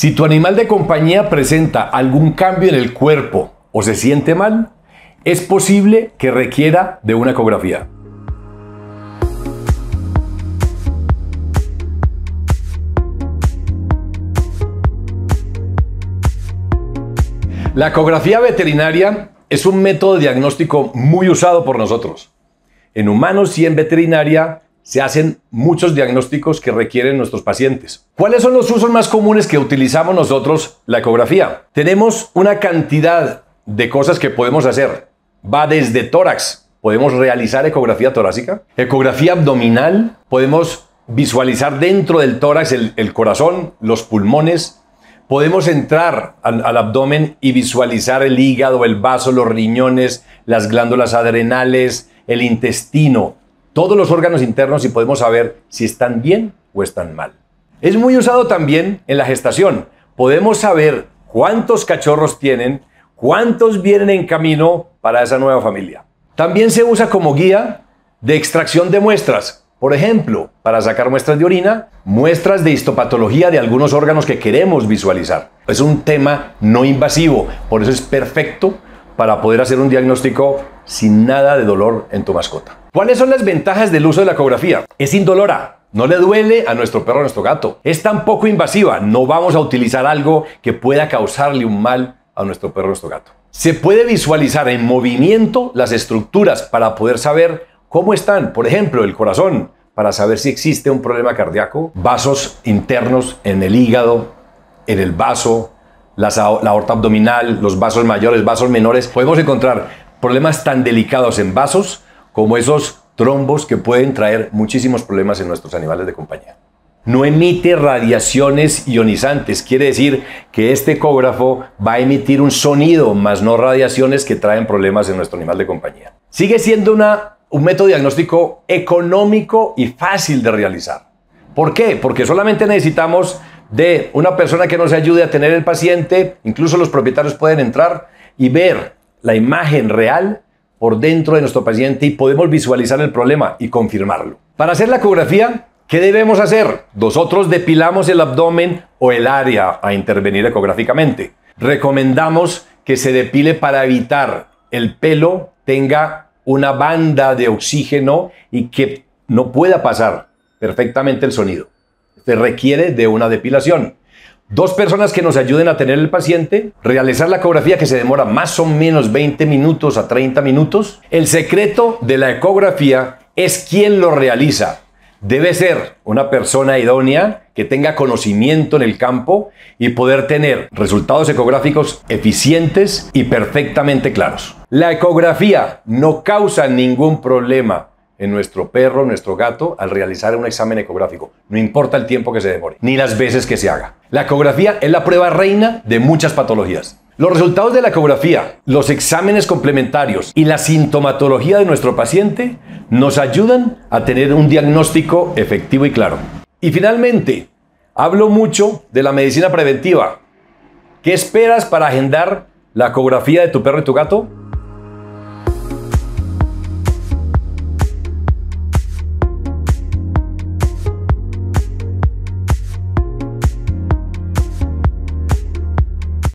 Si tu animal de compañía presenta algún cambio en el cuerpo o se siente mal, es posible que requiera de una ecografía. La ecografía veterinaria es un método de diagnóstico muy usado por nosotros, en humanos y en veterinaria, se hacen muchos diagnósticos que requieren nuestros pacientes. ¿Cuáles son los usos más comunes que utilizamos nosotros la ecografía? Tenemos una cantidad de cosas que podemos hacer. Va desde tórax. Podemos realizar ecografía torácica, ecografía abdominal, podemos visualizar dentro del tórax el, corazón, los pulmones, podemos entrar al, abdomen y visualizar el hígado, el vaso, los riñones, las glándulas adrenales, el intestino todos los órganos internos y podemos saber si están bien o están mal. Es muy usado también en la gestación. Podemos saber cuántos cachorros tienen, cuántos vienen en camino para esa nueva familia. También se usa como guía de extracción de muestras. Por ejemplo, para sacar muestras de orina, muestras de histopatología de algunos órganos que queremos visualizar. Es un tema no invasivo, por eso es perfecto para poder hacer un diagnóstico sin nada de dolor en tu mascota. ¿Cuáles son las ventajas del uso de la ecografía? Es indolora, no le duele a nuestro perro, a nuestro gato. Es tan poco invasiva, no vamos a utilizar algo que pueda causarle un mal a nuestro perro, a nuestro gato. Se puede visualizar en movimiento las estructuras para poder saber cómo están. Por ejemplo, el corazón, para saber si existe un problema cardíaco, vasos internos en el hígado, en el vaso, la aorta abdominal, los vasos mayores, vasos menores. Podemos encontrar problemas tan delicados en vasos como esos trombos que pueden traer muchísimos problemas en nuestros animales de compañía. No emite radiaciones ionizantes, quiere decir que este ecógrafo va a emitir un sonido, más no radiaciones que traen problemas en nuestro animal de compañía. Sigue siendo una, un método diagnóstico económico y fácil de realizar. ¿Por qué? Porque solamente necesitamos de una persona que nos ayude a tener el paciente, incluso los propietarios pueden entrar y ver la imagen real por dentro de nuestro paciente y podemos visualizar el problema y confirmarlo. Para hacer la ecografía, ¿qué debemos hacer? Nosotros depilamos el abdomen o el área a intervenir ecográficamente. Recomendamos que se depile para evitar el pelo tenga una banda de oxígeno y que no pueda pasar perfectamente el sonido se requiere de una depilación. Dos personas que nos ayuden a tener el paciente, realizar la ecografía que se demora más o menos 20 minutos a 30 minutos. El secreto de la ecografía es quién lo realiza. Debe ser una persona idónea que tenga conocimiento en el campo y poder tener resultados ecográficos eficientes y perfectamente claros. La ecografía no causa ningún problema en nuestro perro, nuestro gato, al realizar un examen ecográfico. No importa el tiempo que se demore, ni las veces que se haga. La ecografía es la prueba reina de muchas patologías. Los resultados de la ecografía, los exámenes complementarios y la sintomatología de nuestro paciente nos ayudan a tener un diagnóstico efectivo y claro. Y finalmente, hablo mucho de la medicina preventiva. ¿Qué esperas para agendar la ecografía de tu perro y tu gato?